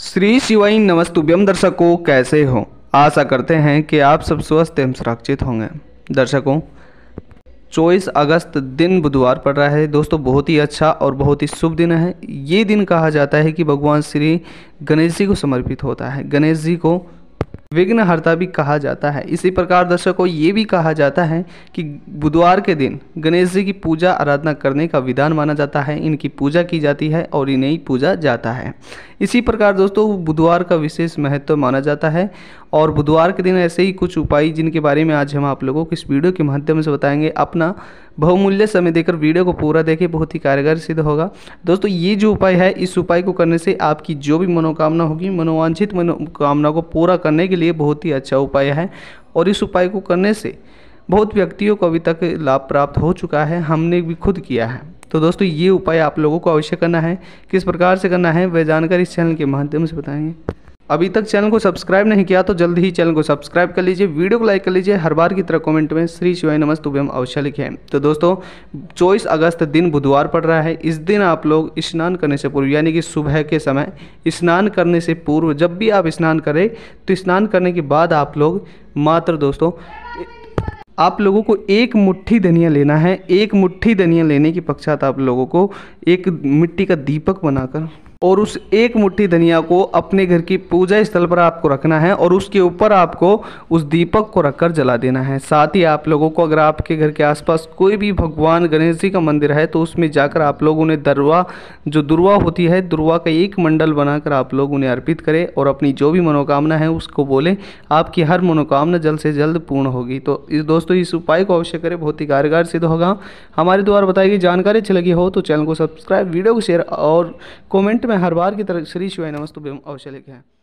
श्री शिवाई नमस्तुभ्यम दर्शकों कैसे हो आशा करते हैं कि आप सब स्वस्थ एवं सुरक्षित होंगे दर्शकों 24 अगस्त दिन बुधवार पड़ रहा है दोस्तों बहुत ही अच्छा और बहुत ही शुभ दिन है ये दिन कहा जाता है कि भगवान श्री गणेश जी को समर्पित होता है गणेश जी को विघ्नहर्ता भी कहा जाता है इसी प्रकार दर्शकों ये भी कहा जाता है कि बुधवार के दिन गणेश जी की पूजा आराधना करने का विधान माना जाता है इनकी पूजा की जाती है और इन्हें ही पूजा जाता है इसी प्रकार दोस्तों बुधवार का विशेष महत्व माना जाता है और बुधवार के दिन ऐसे ही कुछ उपाय जिनके बारे में आज हम आप लोगों को इस वीडियो के माध्यम से बताएंगे अपना बहुमूल्य समय देकर वीडियो को पूरा देखें बहुत ही कारगर सिद्ध होगा दोस्तों ये जो उपाय है इस उपाय को करने से आपकी जो भी मनोकामना होगी मनोवांछित मनोकामना को पूरा करने के लिए बहुत ही अच्छा उपाय है और इस उपाय को करने से बहुत व्यक्तियों को अभी तक लाभ प्राप्त हो चुका है हमने भी खुद किया है तो दोस्तों ये उपाय आप लोगों को अवश्य करना है किस प्रकार से करना है वह जानकारी इस चैनल के माध्यम से बताएंगे अभी तक चैनल को सब्सक्राइब नहीं किया तो जल्द ही चैनल को सब्सक्राइब कर लीजिए वीडियो को लाइक कर लीजिए हर बार की तरह कमेंट में श्री शिवाय नमस्त उभम अवश्य लिखे तो दोस्तों 24 अगस्त दिन बुधवार पड़ रहा है इस दिन आप लोग स्नान करने से पूर्व यानी कि सुबह के समय स्नान करने से पूर्व जब भी आप स्नान करें तो स्नान करने के बाद आप लोग मात्र दोस्तों आप लोगों को एक मुट्ठी धनिया लेना है एक मुट्ठी धनिया लेने के पश्चात आप लोगों को एक मिट्टी का दीपक बनाकर और उस एक मुट्ठी धनिया को अपने घर की पूजा स्थल पर आपको रखना है और उसके ऊपर आपको उस दीपक को रखकर जला देना है साथ ही आप लोगों को अगर आपके घर के आसपास कोई भी भगवान गणेश जी का मंदिर है तो उसमें जाकर आप लोग उन्हें दरवा जो दुर्वा होती है दुर्वा का एक मंडल बनाकर आप लोग उन्हें अर्पित करें और अपनी जो भी मनोकामना है उसको बोलें आपकी हर मनोकामना जल्द से जल्द पूर्ण होगी तो इस दोस्तों इस उपाय को अवश्य करें बहुत ही कारगर सिद्ध होगा हमारे द्वारा बताई गई जानकारी अच्छी लगी हो तो चैनल को सब्सक्राइब वीडियो को शेयर और कॉमेंट में हर बार की तरह श्री शिवाय नमस्तु अवश्य लिखे हैं